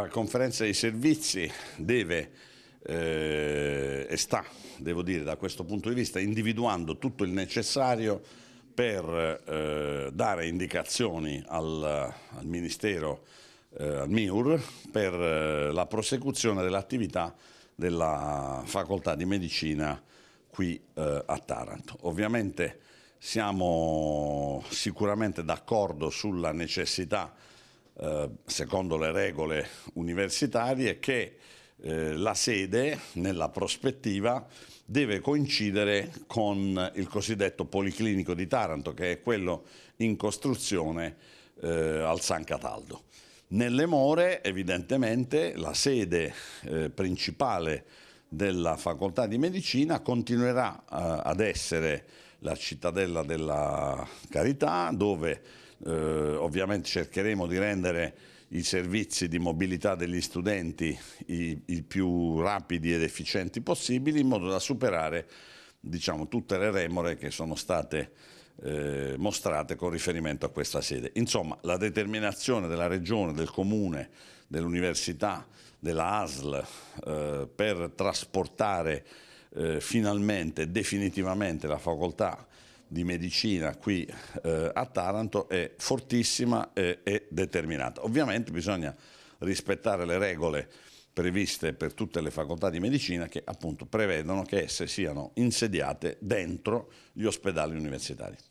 La conferenza dei servizi deve eh, e sta, devo dire, da questo punto di vista individuando tutto il necessario per eh, dare indicazioni al, al Ministero, eh, al MIUR, per eh, la prosecuzione dell'attività della facoltà di medicina qui eh, a Taranto. Ovviamente siamo sicuramente d'accordo sulla necessità eh, secondo le regole universitarie, che eh, la sede, nella prospettiva, deve coincidere con il cosiddetto Policlinico di Taranto, che è quello in costruzione eh, al San Cataldo. Nelle more, evidentemente, la sede eh, principale della facoltà di medicina continuerà eh, ad essere la cittadella della carità dove eh, ovviamente cercheremo di rendere i servizi di mobilità degli studenti i, i più rapidi ed efficienti possibili in modo da superare diciamo, tutte le remore che sono state eh, mostrate con riferimento a questa sede. Insomma, la determinazione della Regione, del Comune, dell'Università, della ASL eh, per trasportare eh, finalmente, definitivamente la facoltà di medicina qui eh, a Taranto è fortissima e, e determinata. Ovviamente bisogna rispettare le regole previste per tutte le facoltà di medicina che appunto prevedono che esse siano insediate dentro gli ospedali universitari.